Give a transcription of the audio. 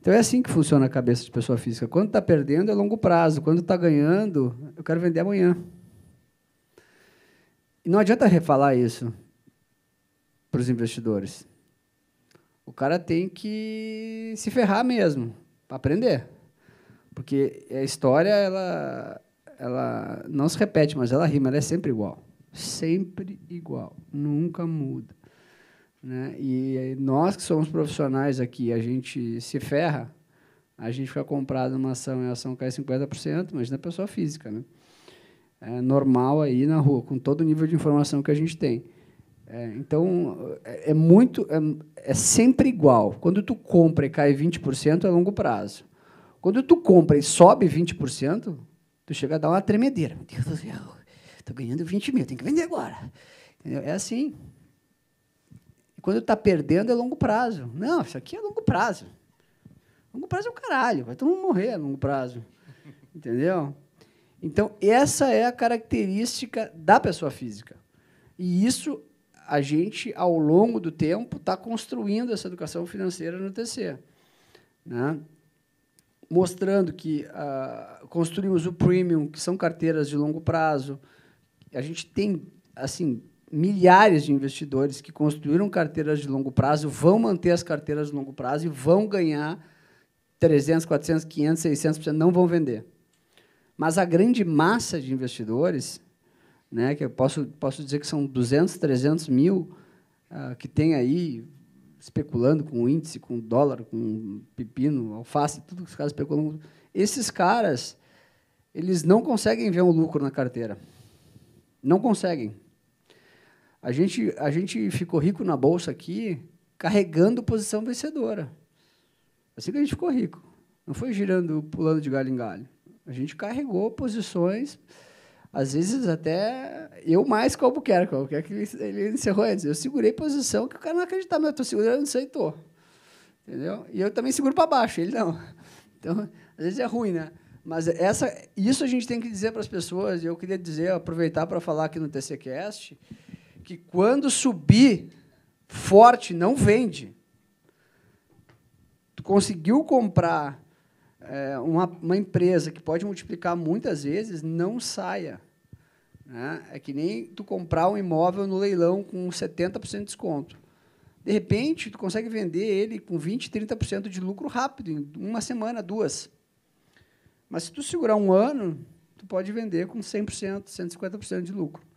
Então é assim que funciona a cabeça de pessoa física. Quando está perdendo é longo prazo, quando está ganhando, eu quero vender amanhã. E não adianta refalar isso para os investidores. O cara tem que se ferrar mesmo para aprender. Porque a história ela ela não se repete, mas ela rima, ela é sempre igual. Sempre igual, nunca muda. Né? E nós que somos profissionais aqui, a gente se ferra, a gente fica comprado numa ação e a ação cai 50%, mas na pessoa física. Né? É normal aí na rua, com todo o nível de informação que a gente tem. É, então, é, é muito. É, é, sempre igual. Quando tu compra e cai 20%, é longo prazo. Quando tu compra e sobe 20%, tu chega a dar uma tremedeira. Meu Deus do céu, tô ganhando 20 mil, tem que vender agora. Entendeu? É assim. E quando está perdendo, é longo prazo. Não, isso aqui é longo prazo. Longo prazo é o caralho, vai todo mundo morrer a longo prazo. Entendeu? Então, essa é a característica da pessoa física. E isso a gente, ao longo do tempo, está construindo essa educação financeira no TC. Né? Mostrando que uh, construímos o premium, que são carteiras de longo prazo. A gente tem, assim, milhares de investidores que construíram carteiras de longo prazo vão manter as carteiras de longo prazo e vão ganhar 300, 400, 500, 600%, não vão vender. Mas a grande massa de investidores, né, que eu posso, posso dizer que são 200, 300 mil, uh, que tem aí especulando com índice, com dólar, com pepino, alface, tudo que os caras especulam. Esses caras, eles não conseguem ver um lucro na carteira. Não conseguem. A gente, a gente ficou rico na bolsa aqui carregando posição vencedora. Assim que a gente ficou rico. Não foi girando, pulando de galho em galho. A gente carregou posições, às vezes até eu mais que o Albuquerque. O Albuquerque ele encerrou antes. Eu segurei posição que o cara não acreditava, eu estou segurando, sei, tô. Entendeu? E eu também seguro para baixo, ele não. Então, às vezes é ruim, né? Mas essa, isso a gente tem que dizer para as pessoas, e eu queria dizer, aproveitar para falar aqui no TCCast, que quando subir forte, não vende. Tu conseguiu comprar é, uma, uma empresa que pode multiplicar muitas vezes, não saia. Né? É que nem tu comprar um imóvel no leilão com 70% de desconto. De repente, tu consegue vender ele com 20%, 30% de lucro rápido, em uma semana, duas. Mas se tu segurar um ano, tu pode vender com 100%, 150% de lucro.